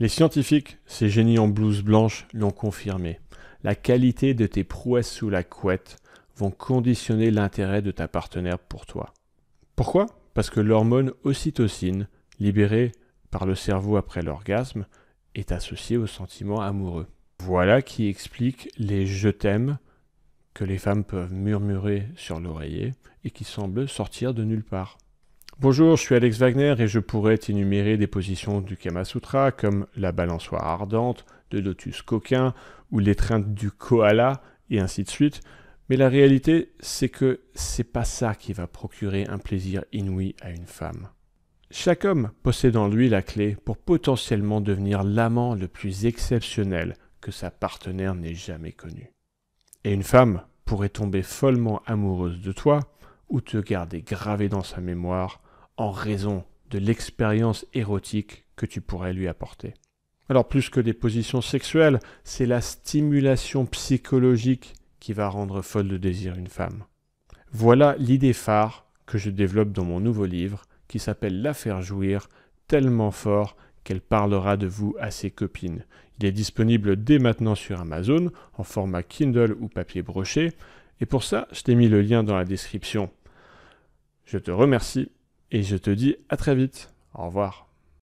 Les scientifiques, ces génies en blouse blanche, l'ont confirmé. La qualité de tes prouesses sous la couette vont conditionner l'intérêt de ta partenaire pour toi. Pourquoi Parce que l'hormone ocytocine, libérée par le cerveau après l'orgasme, est associée au sentiment amoureux. Voilà qui explique les je t'aime que les femmes peuvent murmurer sur l'oreiller et qui semblent sortir de nulle part. Bonjour, je suis Alex Wagner et je pourrais t'énumérer des positions du Kama Sutra comme la balançoire ardente, le lotus coquin ou l'étreinte du koala et ainsi de suite. Mais la réalité, c'est que c'est pas ça qui va procurer un plaisir inouï à une femme. Chaque homme possède en lui la clé pour potentiellement devenir l'amant le plus exceptionnel que sa partenaire n'ait jamais connu. Et une femme pourrait tomber follement amoureuse de toi ou te garder gravé dans sa mémoire en raison de l'expérience érotique que tu pourrais lui apporter. Alors plus que des positions sexuelles, c'est la stimulation psychologique qui va rendre folle de désir une femme. Voilà l'idée phare que je développe dans mon nouveau livre qui s'appelle La faire jouir tellement fort qu'elle parlera de vous à ses copines. Il est disponible dès maintenant sur Amazon en format Kindle ou papier broché et pour ça, je t'ai mis le lien dans la description. Je te remercie et je te dis à très vite. Au revoir.